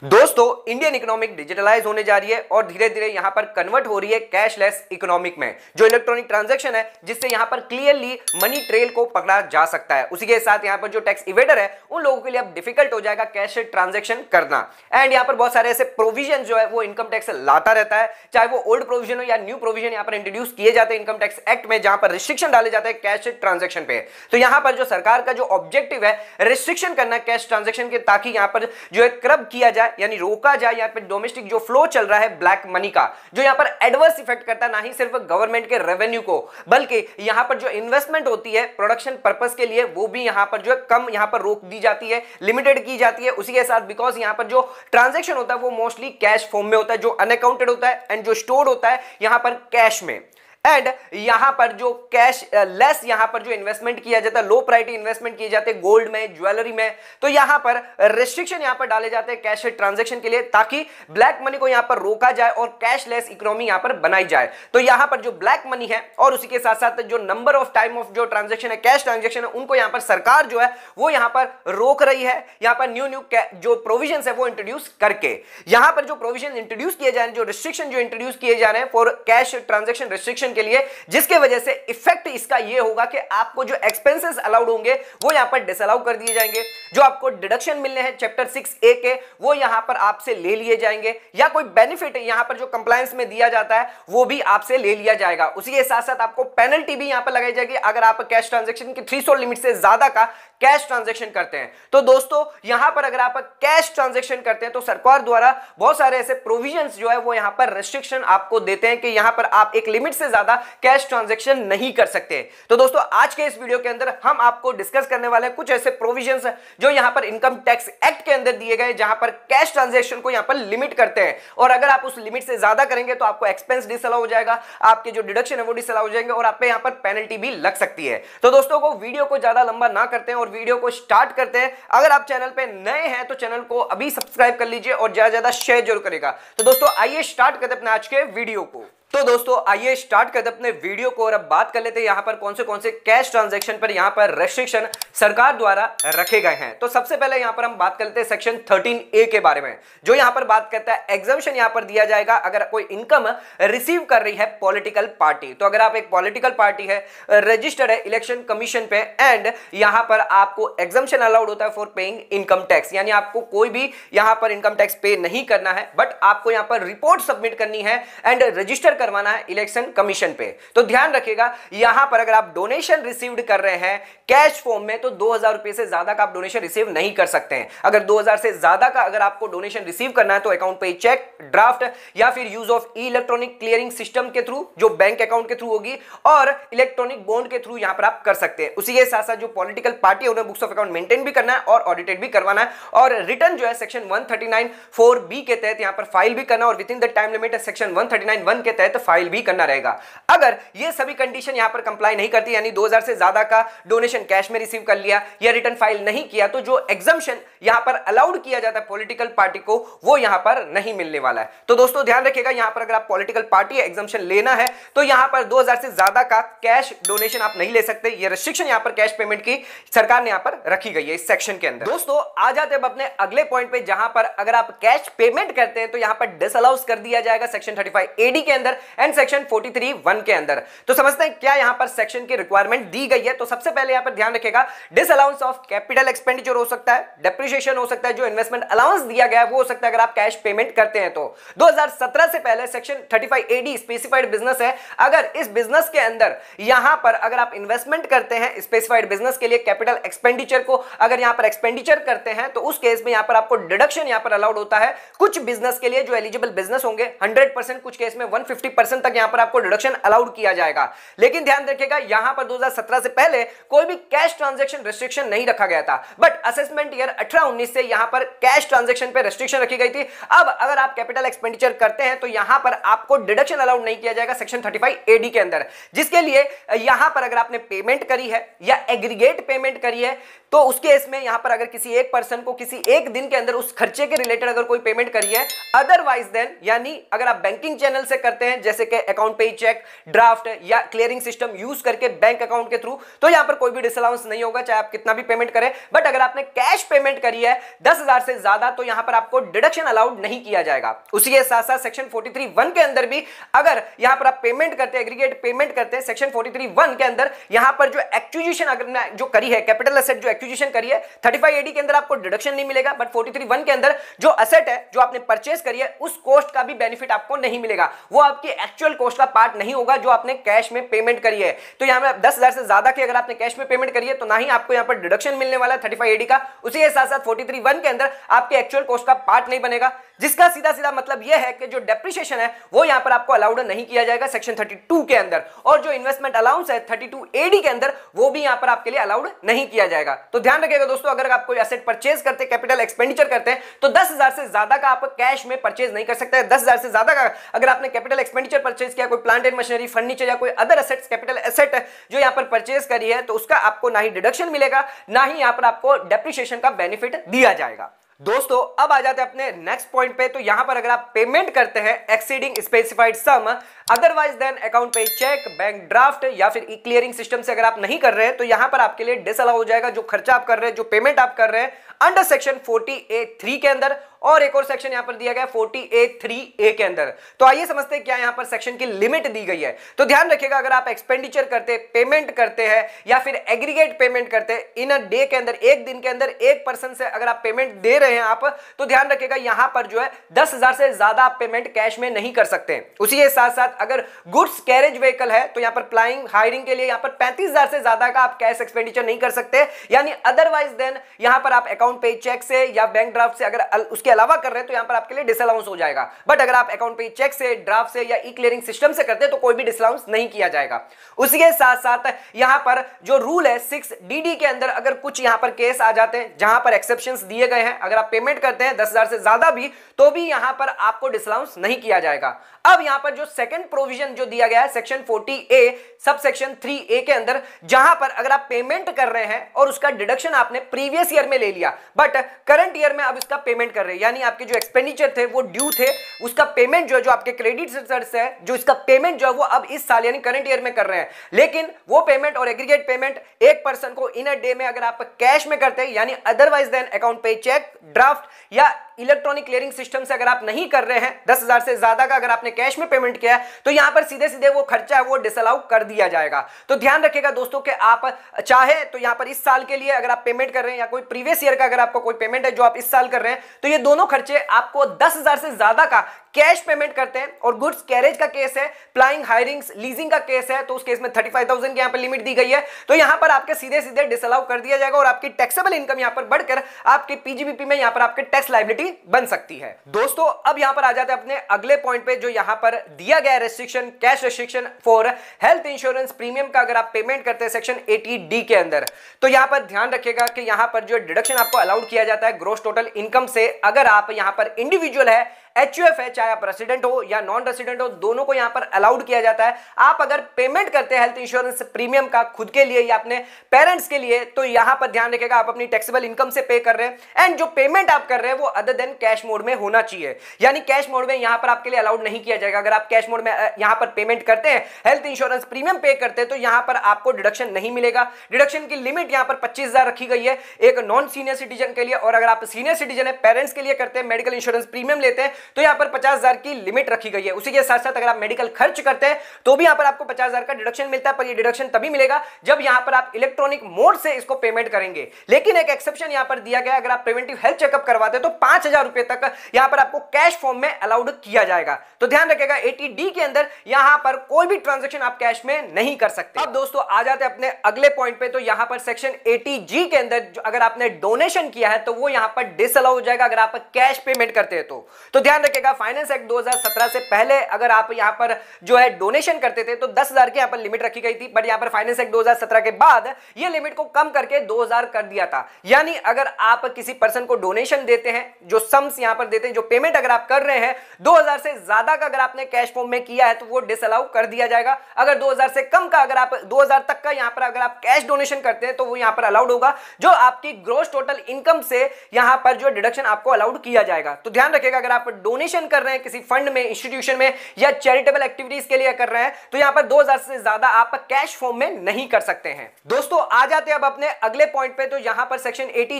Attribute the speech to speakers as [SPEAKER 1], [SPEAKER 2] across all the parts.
[SPEAKER 1] हाँ। दोस्तों Indian economic digitalise होने जा रही है और धीरे धीरे यहां पर कन्वर्ट हो रही है कैशलेस इकोनॉमिक में जो इलेक्ट्रॉनिक ट्रांजैक्शन है जिससे यहां पर क्लियरली मनी ट्रेल को पकड़ा जा सकता है उसी के साथ यहां पर जो टैक्स इवेडर है उन लोगों के लिए अब डिफिकल्ट हो जाएगा कैश ट्रांजेक्शन करना एंड यहां पर बहुत सारे ऐसे प्रोविजन जो है वो इनकम टैक्स लाता रहता है चाहे वो ओल्ड प्रोविजन हो या न्यू प्रोविजन यहां पर इंट्रोड्यूस किए जाते हैं इनकम टैक्स एक्ट में जहां पर रिस्ट्रिक्शन डाले जाते हैं कैश ट्रांजेक्शन पे तो यहां पर जो सरकार का जो ऑब्जेक्टिव है रिस्ट्रिक्शन करना कैश ट्रांजेक्शन के ताकि यहां पर जो है क्रब किया जाए जाए यानी रोका जाए यहाँ पे डोमेस्टिक जो फ्लो चल रहा है ब्लैक मनी का जो यहाँ पर एडवर्स इफेक्ट करता है ना ही सिर्फ गवर्नमेंट के रेवेन्यू को बल्कि यहाँ पर जो इन्वेस्टमेंट होती है प्रोडक्शन पर्पज के लिए वो भी यहाँ पर जो है कम यहाँ पर रोक दी जाती है लिमिटेड की जाती है उसी के साथ बिकॉज यहाँ पर जो ट्रांजेक्शन होता है वो मोस्टली कैश फॉर्म में होता है जो अनअकाउंटेड होता है एंड जो स्टोर होता है यहाँ पर कैश में एंड यहां पर जो कैश लेस यहां पर जो इन्वेस्टमेंट किया जाता है लो प्रायोरिटी इन्वेस्टमेंट किए जाते हैं गोल्ड में ज्वेलरी में तो यहां पर रिस्ट्रिक्शन यहां पर डाले जाते हैं कैश ट्रांजेक्शन के लिए ताकि ब्लैक मनी को यहां पर रोका जाए और कैश लेस इकोनॉमी यहां पर बनाई जाए तो यहां पर जो ब्लैक मनी है और उसी के साथ साथ जो नंबर ऑफ टाइम ऑफ जो ट्रांजेक्शन है कैश ट्रांजेक्शन है उनको यहां पर सरकार जो है वो यहां पर रोक रही है यहां पर न्यू न्यू जो प्रोविजन है वो इंट्रोड्यूस करके यहां पर जो प्रोविजन इंट्रोड्यूस किए जा रहे हैं जो रिस्ट्रिक्शन जो इंट्रोड्यूस किए जा रहे हैं फॉर कैश ट्रांजेक्शन रिस्ट्रिक्शन के लिए जिसके वजह से इफेक्ट इसका ये होगा कि आपको जो एक्सपेंसेस अलाउड होंगे वो यहां पर डिसअलाउ कर दिए जाएंगे जो आपको डिडक्शन मिलने हैं चैप्टर सिक्स ए के वो यहां पर आपसे ले लिए जाएंगे या कोई बेनिफिट यहां पर जो कंप्लायंस में दिया जाता है वो भी आपसे ले लिया जाएगा उसी के साथ साथ आपको पेनल्टी भी यहां पर लगाई जाएगी अगर आप कैश ट्रांजेक्शन की थ्री लिमिट से ज्यादा का कैश ट्रांजेक्शन करते हैं तो दोस्तों यहां पर अगर आप कैश ट्रांजेक्शन करते हैं तो सरकार द्वारा बहुत सारे ऐसे प्रोविजन जो है वो यहां पर रेस्ट्रिक्शन आपको देते हैं कि यहां पर आप एक लिमिट से ज्यादा कैश ट्रांजेक्शन नहीं कर सकते तो दोस्तों आज के इस वीडियो के अंदर हम आपको डिस्कस करने वाले हैं कुछ ऐसे प्रोविजन जो यहां पर इनकम टैक्स एक्ट के अंदर दिए गए जहां पर कैश ट्रांजेक्शन को यहां पर लिमिट करते हैं और अगर आप उस लिमिट से ज्यादा करेंगे तो आपको एक्सपेंस डिसअलाउ हो जाएगा आपके जो डिडक्शन है वो डिसअलाउ हो जाएंगे और आप यहां पर पेनल्टी भी लग सकती है तो दोस्तों को वीडियो को ज्यादा लंबा ना करते हैं और वीडियो को स्टार्ट करते हैं अगर आप चैनल पे नए हैं तो चैनल को अभी सब्सक्राइब कर लीजिए और ज्यादा ज्यादा शेयर जरूर करेगा तो दोस्तों आइए स्टार्ट करते अपने आज के वीडियो को तो दोस्तों आइए स्टार्ट करते अपने वीडियो को और अब बात कर लेते हैं यहां पर कौन से कौन से कैश ट्रांजैक्शन पर यहां पर रेस्ट्रिक्शन सरकार द्वारा रखे गए हैं तो सबसे पहले यहां पर हम बात कर लेते हैं सेक्शन 13 ए के बारे में जो यहां पर बात करता है एग्जामेशन यहां पर दिया जाएगा अगर कोई इनकम रिसीव कर रही है पॉलिटिकल पार्टी तो अगर आप एक पॉलिटिकल पार्टी है रजिस्टर्ड है इलेक्शन कमीशन पे एंड यहां पर आपको एग्जामेशन अलाउड होता है फॉर पेइंग इनकम टैक्स यानी आपको कोई भी यहां पर इनकम टैक्स पे नहीं करना है बट आपको यहाँ पर रिपोर्ट सबमिट करनी है एंड रजिस्टर करवाना है इलेक्शन कमीशन पे तो ध्यान रखिएगा यहां पर अगर आप डोनेशन रिसीव्ड कर रहे हैं कैश फॉर्म में तो दो हजार रुपए से ज्यादा का आप डोनेशन रिसीव नहीं कर सकते हैं अगर दो हजार से ज्यादा का अगर आपको डोनेशन रिसीव करना है तो अकाउंट पे चेक ड्राफ्ट या फिर use of e electronic clearing system के थ्रू जो बैंक अकाउंट के थ्रू होगी और इलेक्ट्रॉनिक बॉन्ड के थ्रू यहां पर आप कर सकते हैं उसी के साथ साथ जो पॉलिटिकल पार्टी है बुक्स ऑफ अकाउंट मेंटेन भी करना है और ऑडिटेड भी करवाना है और रिटर्न जो है सेक्शन 139 4 बी के तहत यहां पर फाइल भी करना और within the time limit section 139 1 के तहत तहत तो फाइल भी करना रहेगा अगर ये सभी कंडीशन यहां पर कंप्लाई नहीं करती यानी 2000 से ज्यादा का डोनेशन कैश में रिसीव कर लिया या रिटर्न फाइल नहीं किया तो जो एग्जामेशन यहां पर अलाउड किया जाता है पोलिटिकल पार्टी को वो यहां पर नहीं मिलने वाला है तो दोस्तों ध्यान रखिएगा यहां पर अगर आप पोलिटिकल पार्टी एग्जामेशन लेना है तो यहां पर दो से ज्यादा का कैश डोनेशन आप नहीं ले सकते ये रिस्ट्रिक्शन यहां पर कैश पेमेंट की सरकार ने यहां पर रखी गई है इस सेक्शन के अंदर दोस्तों आ जाते हैं अपने अगले पॉइंट पे जहां पर अगर आप कैश पेमेंट करते हैं तो यहां पर डिसअलाउस कर दिया जाएगा सेक्शन 35 एडी के अंदर and section forty three one के अंदर तो समझते हैं क्या यहां पर सेक्शन की रिक्वायरमेंट दी गई है तो सबसे पहले यहां पर ध्यान रखेगा डिसअलाउंस ऑफ कैपिटल एक्सपेंडिचर हो सकता है डेप्रिशिएशन हो सकता है जो इन्वेस्टमेंट अलाउंस दिया गया है वो हो सकता है अगर आप कैश पेमेंट करते हैं तो 2017 से पहले सेक्शन 35 एडी स्पेसिफाइड बिजनेस है अगर इस बिजनेस के अंदर यहां पर अगर आप इन्वेस्टमेंट करते हैं स्पेसिफाइड बिजनेस के लिए कैपिटल एक्सपेंडिचर को अगर यहां पर एक्सपेंडिचर करते हैं तो उस केस में यहां पर आपको डिडक्शन यहां पर अलाउड होता है कुछ बिजनेस के लिए जो एलिजिबल बिजनेस होंगे हंड्रेड कुछ केस में वन फिफ्टी परसेंट तक यहां पर आपको डिडक्शन अलाउड किया जाएगा लेकिन ध्यान रखिएगा यहां पर 2017 से पहले कोई भी कैश ट्रांजेक्शन रेस्ट्रिक्शन नहीं रखा गया था बट असेसमेंट ईयर अठारह उन्नीस से यहां पर कैश ट्रांजेक्शन पर रेस्ट्रिक्शन रखी गई थी अब अगर आप कैपिटल एक्सपेंडिचर करते हैं तो यहां पर आपको डिडक्शन अलाउड नहीं किया जाएगा सेक्शन थर्टी एडी के अंदर जिसके लिए यहां पर अगर आपने पेमेंट करी है या एग्रीगेट पेमेंट करी है तो उसके इसमें यहां पर अगर किसी एक पर्सन को किसी एक दिन के अंदर उस खर्चे के रिलेटेड अगर कोई पेमेंट करी है अदरवाइज देन यानी अगर आप बैंकिंग चैनल से करते हैं हैं जैसे कि अकाउंट पे चेक ड्राफ्ट या क्लियरिंग सिस्टम यूज करके बैंक अकाउंट के थ्रू तो यहां पर कोई भी डिसअलाउंस नहीं होगा चाहे आप कितना भी पेमेंट करें बट अगर आपने कैश पेमेंट करी है दस हजार से ज्यादा तो यहां पर आपको डिडक्शन अलाउड नहीं किया जाएगा उसी के साथ साथ सेक्शन फोर्टी थ्री वन के अंदर भी अगर यहां पर आप पेमेंट करते एग्रीगेट पेमेंट करते हैं सेक्शन फोर्टी थ्री वन के अंदर यहां पर जो एक्चुजिशन अगर जो करी है कैपिटल असेट जो एक्चुजिशन करी है थर्टी फाइव एडी के अंदर आपको डिडक्शन नहीं मिलेगा बट फोर्टी थ्री वन के अंदर जो असेट है जो आपने परचेस करी है उस कॉस्ट का भी बेनिफिट आपको नहीं मिलेगा वो आपकी आपके एक्चुअल कॉस्ट का पार्ट नहीं होगा जो आपने कैश में पेमेंट करी है तो यहां पर दस हजार से ज्यादा की अगर आपने कैश में पेमेंट करी है तो ना ही आपको यहां पर डिडक्शन मिलने वाला थर्टी फाइव एडी का उसी के साथ साथ फोर्टी थ्री वन के अंदर आपके एक्चुअल कॉस्ट का पार्ट नहीं बनेगा जिसका सीधा सीधा मतलब यह है कि जो डेप्रिशिएशन है वो यहां पर आपको अलाउड नहीं किया जाएगा सेक्शन 32 के अंदर और जो इन्वेस्टमेंट अलाउंस है 32 एडी के अंदर वो भी यहां पर आपके लिए अलाउड नहीं किया जाएगा तो ध्यान रखिएगा दोस्तों अगर आप कोई एसेट परचेज करते कैपिटल एक्सपेंडिचर करते हैं तो दस से ज्यादा का आप कैश में परचेज नहीं कर सकते दस से ज्यादा का अगर आपने कैपिटल एक्सपेंडिचर परचेज किया कोई प्लांट एंड मशीनरी फर्नीचर या कोई अदर असेट्स कैपिटल एसेट जो यहां पर परचेज करी है तो उसका आपको ना ही डिडक्शन मिलेगा ना ही यहां पर आपको डेप्रिशिएशन का बेनिफिट दिया जाएगा दोस्तों अब आ जाते हैं अपने नेक्स्ट पॉइंट पे तो यहां पर अगर आप पेमेंट करते हैं exceeding specified sum otherwise than account payee cheque bank draft या फिर ई क्लियरिंग सिस्टम से अगर आप नहीं कर रहे हैं तो यहां पर आपके लिए डिसअलाउ हो जाएगा जो खर्चा आप कर रहे हैं जो पेमेंट आप कर रहे हैं under section forty A three के अंदर और एक और सेक्शन यहां पर दिया गया फोर्टी ए थ्री ए के अंदर तो आइए समझते क्या यहां पर सेक्शन की लिमिट दी गई है तो ध्यान रखिएगा अगर आप एक्सपेंडिचर करते पेमेंट करते हैं या फिर एग्रीगेट पेमेंट करते इन डे के अंदर एक दिन के अंदर एक पर्सन से अगर आप पेमेंट दे रहे हैं आप तो ध्यान रखिएगा यहां पर जो है दस से ज्यादा आप पेमेंट कैश में नहीं कर सकते उसी के साथ साथ अगर गुड्स कैरेज व्हीकल है तो यहां पर प्लाइंग हायरिंग के लिए यहां पर पैंतीस से ज्यादा का आप कैश एक्सपेंडिचर नहीं कर सकते यानी अदरवाइज देन यहां पर आप अकाउंट पे चेक से या बैंक ड्राफ्ट से अगर उसके अलावा कर रहे हैं तो यहां पर आपके लिए डिसअलाउंस हो जाएगा बट अगर आप अकाउंट पे चेक से ड्राफ्ट से या ई क्लियरिंग सिस्टम से करते हैं तो कोई भी डिसअलाउंस नहीं किया जाएगा उसके साथ साथ यहां पर जो रूल है सिक्स डी के अंदर अगर कुछ यहां पर केस आ जाते हैं जहां पर एक्सेप्शन दिए गए हैं अगर आप पेमेंट करते हैं दस से ज्यादा भी तो भी यहां पर आपको डिसअलाउंस नहीं किया जाएगा अब यहां पर जो सेकंड प्रोविजन जो दिया गया है सेक्शन 40 ए सब सेक्शन 3 ए के अंदर जहां पर अगर आप पेमेंट कर रहे हैं और उसका डिडक्शन आपने प्रीवियस ईयर में ले लिया बट करंट ईयर में अब इसका पेमेंट कर रहे हैं यानी आपके जो एक्सपेंडिचर थे वो ड्यू थे उसका पेमेंट जो है जो आपके क्रेडिट है जो इसका पेमेंट जो है वो अब इस साल यानी करंट ईयर में कर रहे हैं लेकिन वो पेमेंट और एग्रीगेट पेमेंट एक पर्सन को इन अ डे में अगर आप कैश में करते हैं यानी otherwise than account payee cheque draft या इलेक्ट्रॉनिक क्लियरिंग सिस्टम से अगर आप नहीं कर रहे हैं दस हजार से ज्यादा का अगर आपने कैश में पेमेंट किया है तो यहां पर सीधे सीधे वो खर्चा है वो डिसअलाउ कर दिया जाएगा तो ध्यान रखेगा दोस्तों के आप चाहे तो यहां पर इस साल के लिए अगर आप पेमेंट कर रहे हैं या कोई प्रीवियस ईयर का अगर आपका कोई पेमेंट है जो आप इस साल कर रहे हैं तो ये दोनों खर्चे आपको दस से ज्यादा का कैश पेमेंट करते हैं और गुड्स कैरेज का केस है प्लाइंग हायरिंग लीजिंग का केस है तो उस केस में थर्टी फाइव थाउजेंड की यहाँ पर लिमिट दी गई है तो यहां पर आपके सीधे सीधे डिसअलाउ कर दिया जाएगा और आपकी टैक्सेबल इनकम यहां पर बढ़कर आपके पीजीबीपी में यहां पर आपके टैक्स लाइबिलिटी बन सकती है दोस्तों अब यहां पर आ जाते हैं अपने अगले पॉइंट पे जो यहां पर दिया गया restriction cash restriction for health insurance premium का अगर आप पेमेंट करते हैं सेक्शन एटी डी के अंदर तो यहां पर ध्यान रखेगा कि यहां पर जो डिडक्शन आपको अलाउड किया जाता है ग्रोस टोटल इनकम से अगर आप यहां पर इंडिविजुअल है एच है चाहे आप रेसिडेंट हो या नॉन रेसिडेंट हो दोनों को यहां पर अलाउड किया जाता है आप अगर पेमेंट करते हैं हेल्थ इंश्योरेंस प्रीमियम का खुद के लिए या अपने पेरेंट्स के लिए तो यहां पर ध्यान रखेगा आप अपनी टैक्सेबल इनकम से पे कर रहे हैं एंड जो पेमेंट आप कर रहे हैं वो अदर देन कैश मोड में होना चाहिए यानी कैश मोड में यहां पर आपके लिए अलाउड नहीं किया जाएगा अगर आप कैश मोड में यहाँ पर पेमेंट करते हैं हेल्थ इंश्योरेंस प्रीमियम पे करते हैं तो यहाँ पर आपको डिडक्शन नहीं मिलेगा डिडक्शन की लिमिट यहाँ पर पच्चीस रखी गई है एक नॉन सीनियर सिटीजन के लिए और अगर आप सीनियर सिटीजन है पेरेंट्स के लिए करते हैं मेडिकल इंश्योरेंस प्रीमियम लेते हैं तो यहां पर पचास हजार की लिमिट रखी गई है उसी के साथ साथ अगर आप मेडिकल खर्च करते हैं तो भी यहां पर आपको पचास हजार का डिडक्शन मिलता है पर ये डिडक्शन तभी मिलेगा जब यहां पर आप इलेक्ट्रॉनिक मोड से इसको पेमेंट करेंगे लेकिन एक एक्सेप्शन यहां पर दिया गया अगर आप प्रिवेंटिव हेल्थ चेकअप करवाते तो पांच तक यहां पर आपको कैश फॉर्म में अलाउड किया जाएगा तो ध्यान रखेगा एटीडी के अंदर यहां पर कोई भी ट्रांजेक्शन आप कैश में नहीं कर सकते अब दोस्तों आ जाते हैं अपने अगले पॉइंट पे तो यहां पर सेक्शन एटीजी के अंदर अगर आपने डोनेशन किया है तो वो यहां पर डिसअलाउ हो जाएगा अगर आप कैश पेमेंट करते हैं तो, तो ध्यान ध्यान रखेगा फाइनेंस एक्ट 2017 से पहले अगर आप यहां पर जो है डोनेशन करते थे तो दस हजार की पर लिमिट रखी गई थी बट यहां पर फाइनेंस एक्ट 2017 के बाद ये लिमिट को कम करके 2000 कर दिया था यानी अगर आप किसी पर्सन को डोनेशन देते हैं जो सम्स यहां पर देते हैं जो पेमेंट अगर आप कर रहे हैं दो से ज्यादा का अगर आपने कैश फॉर्म में किया है तो वो डिसअलाउ कर दिया जाएगा अगर दो से कम का अगर आप दो तक का यहां पर अगर आप कैश डोनेशन करते हैं तो वो यहां पर अलाउड होगा जो आपकी ग्रोस टोटल इनकम से यहां पर जो डिडक्शन आपको अलाउड किया जाएगा तो ध्यान रखेगा अगर आप डोनेशन कर रहे हैं किसी फंड में इंस्टीट्यूशन में या चैरिटेबल एक्टिविटीज के लिए कर रहे हैं तो यहां पर दो से ज्यादा आप कैश फॉर्म में नहीं कर सकते हैं दोस्तों आ जाते हैं अब अपने अगले पॉइंट पे तो यहां पर सेक्शन एटी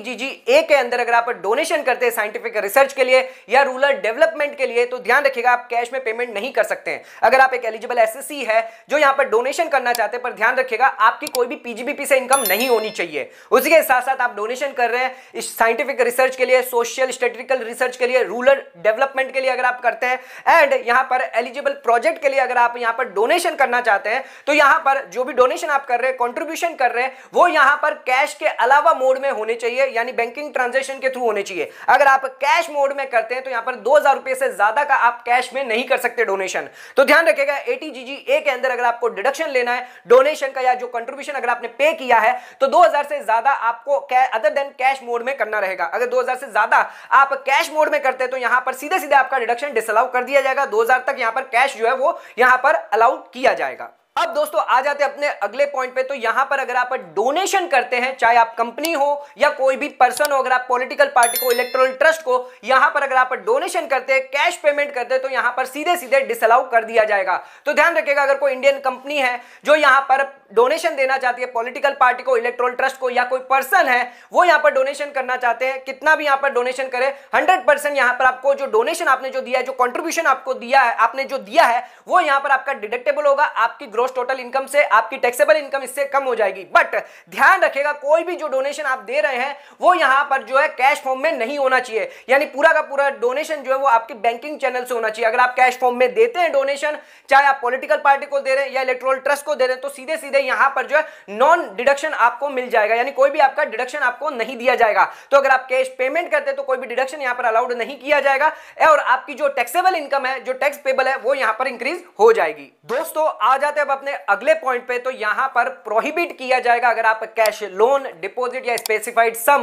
[SPEAKER 1] ए के अंदर अगर आप डोनेशन करते हैं साइंटिफिक रिसर्च के लिए या रूरल डेवलपमेंट के लिए तो ध्यान रखिएगा आप कैश में पेमेंट नहीं कर सकते हैं अगर आप एक एलिजिबल एस है जो यहां पर डोनेशन करना चाहते हैं पर ध्यान रखिएगा आपकी कोई भी पीजीबीपी से इनकम नहीं होनी चाहिए उसी के साथ साथ आप डोनेशन कर रहे हैं साइंटिफिक रिसर्च के लिए सोशल स्टेटिकल रिसर्च के लिए रूरल डेवलप डेवलपमेंट के लिए अगर आप करते हैं एंड यहां पर एलिजिबल प्रोजेक्ट के लिए अगर आप यहां पर डोनेशन करना चाहते हैं तो यहां पर जो भी डोनेशन आप कर रहे हैं कॉन्ट्रीब्यूशन कर रहे हैं वो यहां पर कैश के अलावा मोड में होने चाहिए यानी बैंकिंग ट्रांजेक्शन के थ्रू होने चाहिए अगर आप कैश मोड में करते हैं तो यहां पर दो रुपए से ज्यादा का आप कैश में नहीं कर सकते डोनेशन तो ध्यान रखेगा एटीजीजी ए के अंदर अगर आपको डिडक्शन लेना है डोनेशन का या जो कंट्रीब्यूशन अगर आपने पे किया है तो 2000 से ज्यादा आपको अदर देन कैश मोड में करना रहेगा अगर 2000 से ज्यादा आप कैश मोड में करते हैं तो यहां पर सीधे सीधे सीधे आपका डिडक्शन डिसअलाउ कर दिया जाएगा दो तक यहाँ पर कैश जो है वो यहाँ पर अलाउ किया जाएगा अब दोस्तों आ जाते हैं अपने अगले पॉइंट पे तो यहां पर अगर आप डोनेशन करते हैं चाहे आप कंपनी हो या कोई भी पर्सन हो अगर आप पॉलिटिकल पार्टी को इलेक्ट्रोल ट्रस्ट को यहां पर अगर आप डोनेशन करते हैं कैश पेमेंट करते हैं तो यहां पर सीधे सीधे डिसअलाउ कर दिया जाएगा तो ध्यान रखिएगा अगर कोई इंडियन कंपनी है जो यहां पर डोनेशन देना चाहती है पॉलिटिकल पार्टी को इलेक्ट्रोल ट्रस्ट को या कोई पर्सन है वो यहां पर डोनेशन करना चाहते हैं कितना भी यहां पर डोनेशन करे हंड्रेड परसेंट यहां पर आपको जो डोनेशन आपने जो दिया है जो कॉन्ट्रीब्यूशन आपको दिया है आपने जो दिया है वो यहां पर आपका डिडक्टेबल होगा आपकी ग्रोथ ग्रोस टोटल इनकम से आपकी टैक्सेबल इनकम इससे कम हो जाएगी बट ध्यान रखेगा कोई भी जो डोनेशन आप दे रहे हैं वो यहां पर जो है कैश फॉर्म में नहीं होना चाहिए यानी पूरा का पूरा डोनेशन जो है वो आपके बैंकिंग चैनल से होना चाहिए अगर आप कैश फॉर्म में देते हैं डोनेशन चाहे आप पोलिटिकल पार्टी को दे रहे हैं या इलेक्ट्रोल ट्रस्ट को दे रहे हैं तो सीधे सीधे यहां पर जो है नॉन डिडक्शन आपको मिल जाएगा यानी कोई भी आपका डिडक्शन आपको नहीं दिया जाएगा तो अगर आप कैश पेमेंट करते हैं तो कोई भी डिडक्शन यहां पर अलाउड नहीं किया जाएगा और आपकी जो टैक्सेबल इनकम है जो टैक्स पेबल है वो यहां पर इंक्रीज हो जाएगी दोस्तों आ जाते हैं अपने अगले पॉइंट पे तो यहां पर प्रोहिबिट किया जाएगा अगर आप कैश लोन डिपॉजिट या स्पेसिफाइड सम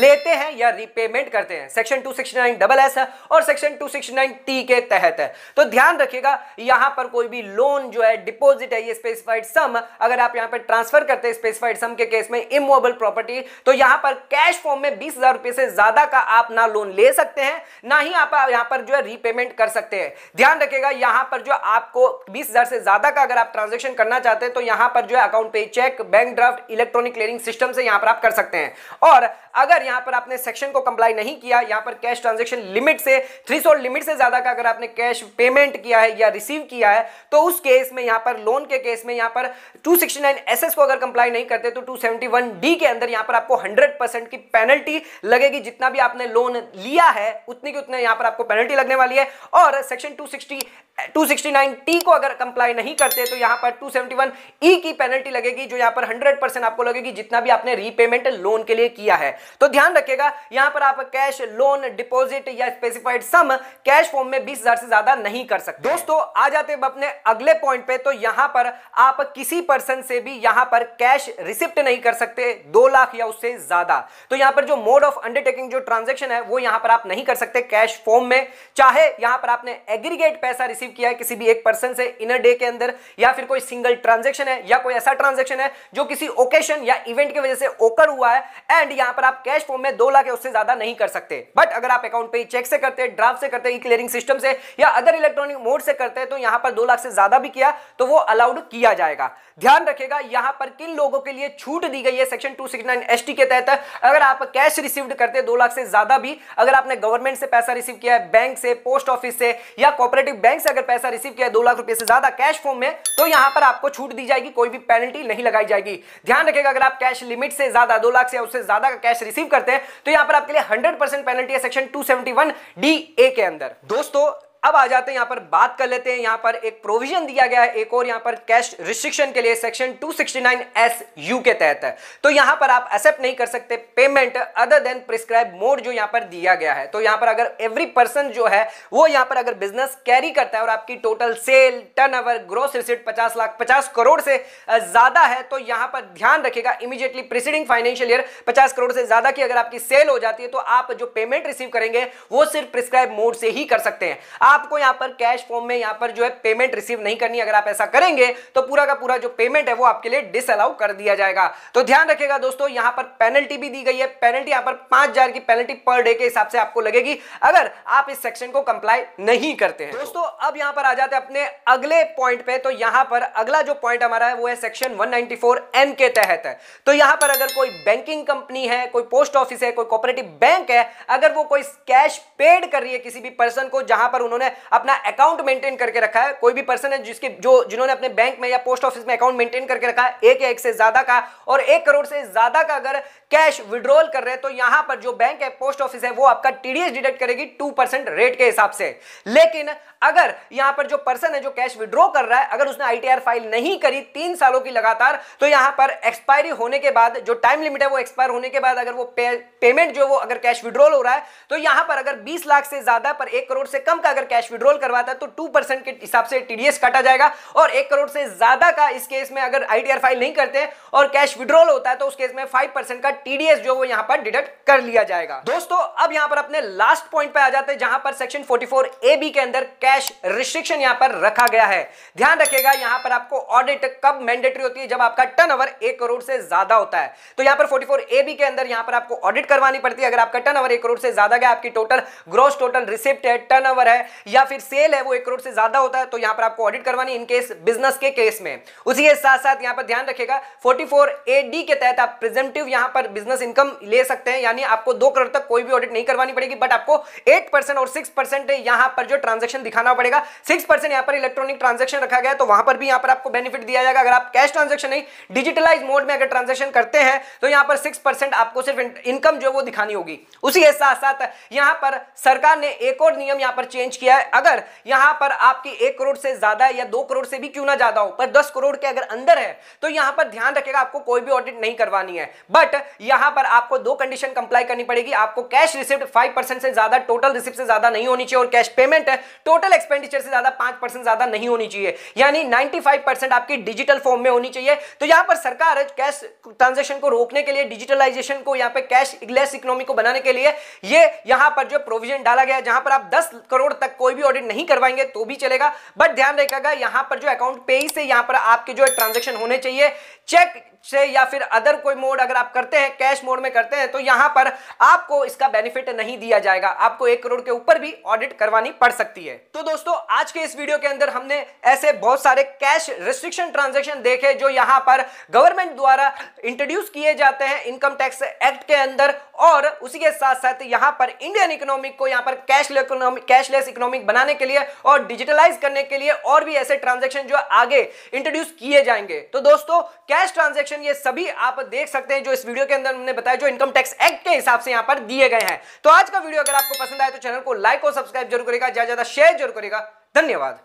[SPEAKER 1] लेते हैं या रिपेमेंट करते हैं सेक्शन टू डबल एस और सेक्शन टू टी के तहत है तो ध्यान रखिएगा यहां पर कोई भी लोन जो है डिपॉजिट है ये स्पेसिफाइड सम अगर आप यहां पर ट्रांसफर करते हैं स्पेसिफाइड सम के केस में इमोबल प्रॉपर्टी तो यहां पर कैश फॉर्म में बीस से ज्यादा का आप ना लोन ले सकते हैं ना ही आप यहां पर जो है रिपेमेंट कर सकते हैं ध्यान रखिएगा यहां पर जो आपको बीस से ज्यादा का अगर आप ट्रांसफर ट्रांजेक्शन करना चाहते हैं तो यहां पर जो है account payee cheque bank draft electronic clearing system से यहां पर आप कर सकते हैं और अगर यहां पर आपने सेक्शन को कंप्लाई नहीं किया यहां पर कैश ट्रांजेक्शन लिमिट से थ्री लिमिट से ज़्यादा का अगर आपने कैश पेमेंट किया है या रिसीव किया है तो उस केस में यहां पर लोन के केस में यहां पर टू एसएस को अगर कंप्लाई नहीं करते तो टू डी के अंदर यहां पर आपको हंड्रेड की पेनल्टी लगेगी जितना भी आपने लोन लिया है उतनी की उतने यहां पर आपको पेनल्टी लगने वाली है और सेक्शन टू 269 टी को अगर कंप्लाई नहीं करते तो यहां पर 271 ई e की पेनल्टी लगेगी जो यहां पर 100 परसेंट आपको लगेगी जितना भी आपने रीपेमेंट लोन के लिए किया है तो ध्यान रखिएगा यहां पर आप कैश लोन डिपॉजिट या स्पेसिफाइड सम कैश फॉर्म में 20000 से ज्यादा नहीं कर सकते दोस्तों आ जाते अब अपने अगले पॉइंट पे तो यहां पर आप किसी पर्सन से भी यहां पर कैश रिसिप्ट नहीं कर सकते दो लाख या उससे ज्यादा तो यहां पर जो मोड ऑफ अंडरटेकिंग जो ट्रांजेक्शन है वो यहां पर आप नहीं कर सकते कैश फॉर्म में चाहे यहां पर आपने एग्रीगेट पैसा रिसीव रिसीव किया है किसी भी एक पर्सन से इन डे के अंदर या फिर कोई सिंगल ट्रांजेक्शन है या कोई ऐसा ट्रांजेक्शन है जो किसी ओकेशन या इवेंट की वजह से ओकर हुआ है एंड यहां पर आप कैश फॉर्म में दो लाख उससे ज्यादा नहीं कर सकते बट अगर आप अकाउंट पे चेक से करते हैं ड्राफ्ट से करते हैं क्लियरिंग सिस्टम से या अदर इलेक्ट्रॉनिक मोड से करते हैं तो यहां पर दो लाख से ज्यादा भी किया तो वो अलाउड किया जाएगा ध्यान रखेगा यहां पर किन लोगों के लिए छूट दी गई है सेक्शन टू सिक्सटी के तहत अगर आप कैश रिसीव करते दो लाख से ज्यादा भी अगर आपने गवर्नमेंट से पैसा रिसीव किया है बैंक से पोस्ट ऑफिस से या कॉपरेटिव बैंक से अगर पैसा रिसीव किया है दो लाख रुपए से ज्यादा कैश फॉर्म में तो यहां पर आपको छूट दी जाएगी कोई भी पेनल्टी नहीं लगाई जाएगी ध्यान रखेगा अगर आप कैश लिमिट से ज्यादा दो लाख से उससे ज्यादा का कैश रिसीव करते हैं तो यहां पर आपके लिए हंड्रेड पेनल्टी है सेक्शन टू डी ए के अंदर दोस्तों अब आ जाते हैं यहाँ पर बात कर लेते हैं यहाँ पर एक प्रोविजन दिया गया है एक और यहाँ पर कैश रिस्ट्रिक्शन के लिए सेक्शन 269 एस यू के तहत है तो यहाँ पर आप एक्सेप्ट नहीं कर सकते payment other than prescribe mode जो यहाँ पर दिया गया है तो यहाँ पर अगर एवरी पर्सन जो है वो यहाँ पर अगर बिजनेस कैरी करता है और आपकी total sale turnover gross receipt पचास लाख पचास करोड़ से ज्यादा है तो यहाँ पर ध्यान रखेगा इमीजिएटली प्रिसीडिंग फाइनेंशियल ईयर पचास करोड़ से ज्यादा की अगर आपकी सेल हो जाती है तो आप जो पेमेंट रिसीव करेंगे वो सिर्फ प्रिस्क्राइब मोड से ही कर सकते हैं आपको यहां पर कैश फॉर्म में यहां पर जो है पेमेंट रिसीव नहीं करनी अगर आप ऐसा करेंगे तो पूरा का पूरा जो पेमेंट है वो आपके लिए डिसअलाउ कर दिया जाएगा तो ध्यान रखेगा दोस्तों यहां पर पेनल्टी भी दी गई है पेनल्टी यहां पर पांच की पेनल्टी पर डे के हिसाब से आपको लगेगी अगर आप इस सेक्शन को कंप्लाई नहीं करते हैं दोस्तों अब यहां पर आ जाते हैं अपने अगले पॉइंट पे तो यहां पर अगला जो पॉइंट हमारा है वो है सेक्शन 194 एन के तहत है तो यहां पर अगर कोई बैंकिंग कंपनी है कोई पोस्ट ऑफिस है कोई कोऑपरेटिव बैंक है अगर वो कोई कैश पेड कर रही है किसी भी पर्सन को जहां पर उन्होंने जिन्होंने अपना अकाउंट मेंटेन करके रखा है कोई भी पर्सन है जिसके जो जिन्होंने अपने बैंक में या पोस्ट ऑफिस में अकाउंट मेंटेन करके रखा है एक या एक से ज्यादा का और एक करोड़ से ज्यादा का अगर कैश विड्रॉल कर रहे हैं तो यहां पर जो बैंक है पोस्ट ऑफिस है वो आपका टीडीएस डिडक्ट करेगी टू रेट के हिसाब से लेकिन अगर यहां पर जो पर्सन है जो कैश विड्रॉ कर रहा है अगर उसने आईटीआर फाइल नहीं करी तीन सालों की लगातार तो यहां पर एक्सपायरी होने के बाद जो टाइम लिमिट है वो एक्सपायर होने के बाद अगर वो पे, पेमेंट जो वो अगर कैश विड्रॉल हो रहा है तो यहां पर अगर 20 लाख से ज्यादा पर एक करोड़ से कम का अगर कैश विड्रॉल करवाता है तो टू परसेंट के हिसाब से टीडीएस काटा जाएगा और एक करोड़ से ज्यादा का इस केस में अगर आईटीआर फाइल नहीं करते और कैश विड्रॉल होता है तो उस केस में फाइव परसेंट का टीडीएस जो वो यहां पर डिडक्ट कर लिया जाएगा दोस्तों अब यहां पर अपने लास्ट पॉइंट पर आ जाते हैं जहां पर सेक्शन फोर्टी ए बी के अंदर कैश रिस्ट्रिक्शन यहां पर रखा गया है ध्यान रखेगा यहां पर आपको ऑडिट कब मैंडेटरी होती है जब आपका टर्न ओवर करोड़ से ज्यादा होता है तो यहां पर 44 ए बी के अंदर यहां पर आपको ऑडिट करवानी पड़ती है अगर आपका टर्नओवर एक करोड़ से ज्यादा गया आपकी टोटल ग्रोस टोटल रिसिप्ट है टर्नओवर है या फिर सेल है वो एक करोड़ से ज्यादा होता है तो यहां पर आपको ऑडिट करवानी इनकेस बिजनेस के केस में उसी के साथ साथ यहां पर ध्यान रखेगा 44 एडी के तहत आप प्रेजेंटिव यहां पर बिजनेस इनकम ले सकते हैं यानी आपको दो करोड़ तक कोई भी ऑडिट नहीं करवानी पड़ेगी बट आपको एट परसेंट और सिक्स परसेंट यहां पर जो ट्रांजेक्शन दिखाना पड़ेगा सिक्स परसेंट यहां पर इलेक्ट्रॉनिक ट्रांजेक्शन रखा गया तो वहां पर भी यहां पर आपको बेनिफिट दिया जाएगा अगर आप कैश ट्रांजेक्शन नहीं डिजिटलाइज मोड में अगर ट्रांजेक्शन करते हैं तो यहां पर सिक्स परसेंट आपको सिर्फ इनकम जो वो दिखानी होगी उसी के साथ साथ यहां पर सरकार ने एक और नियम यहां पर चेंज किया है अगर यहां पर आपकी एक करोड़ से ज्यादा या दो करोड़ से भी क्यों ना ज्यादा हो पर दस करोड़ के अगर अंदर है तो यहां पर ध्यान रखेगा आपको कोई भी ऑडिट नहीं करवानी है बट यहां पर आपको दो कंडीशन कंप्लाई करनी पड़ेगी आपको कैश रिसिप्ट फाइव से ज्यादा टोटल रिसिप्ट से ज्यादा नहीं होनी चाहिए और कैश पेमेंट टोटल एक्सपेंडिचर से ज्यादा पांच ज्यादा नहीं होनी चाहिए यानी नाइनटी आपकी डिजिटल फॉर्म में होनी चाहिए तो यहां पर सरकार कैश ट्रांजेक्शन को रोकने के लिए डिजिटलाइजेशन को यहां पर कैश लेस इकोनॉमी को बनाने के लिए ये यहां पर जो प्रोविजन डाला गया जहां पर आप 10 करोड़ तक तक कोई भी ऑडिट नहीं करवाएंगे तो भी चलेगा बट ध्यान रखेगा यहां पर जो अकाउंट पे से यहां पर आपके जो ट्रांजेक्शन होने चाहिए चेक से या फिर अदर कोई मोड अगर आप करते हैं कैश मोड में करते हैं तो यहां पर आपको इसका बेनिफिट नहीं दिया जाएगा आपको एक करोड़ के ऊपर भी ऑडिट करवानी पड़ सकती है तो दोस्तों आज के इस वीडियो के अंदर हमने ऐसे बहुत सारे कैश रिस्ट्रिक्शन ट्रांजेक्शन देखे जो यहां पर गवर्नमेंट द्वारा इंट्रोड्यूस किए जाते हैं इनकम टैक्स एक्ट के अंदर और उसी के साथ साथ यहां पर इंडियन इकोनॉमिक को यहां पर इकोनॉमिक कैशलेस इकोनॉमिक बनाने के लिए और डिजिटलाइज करने के लिए और भी ऐसे ट्रांजेक्शन जो आगे इंट्रोड्यूस किए जाएंगे तो दोस्तों कैश ट्रांजेक्शन सेक्शन ये सभी आप देख सकते हैं जो इस वीडियो के अंदर हमने बताया जो इनकम टैक्स एक्ट के हिसाब से यहां पर दिए गए हैं तो आज का वीडियो अगर आपको पसंद आए तो चैनल को लाइक और सब्सक्राइब जरूर करेगा ज्यादा ज्यादा शेयर जरूर करेगा धन्यवाद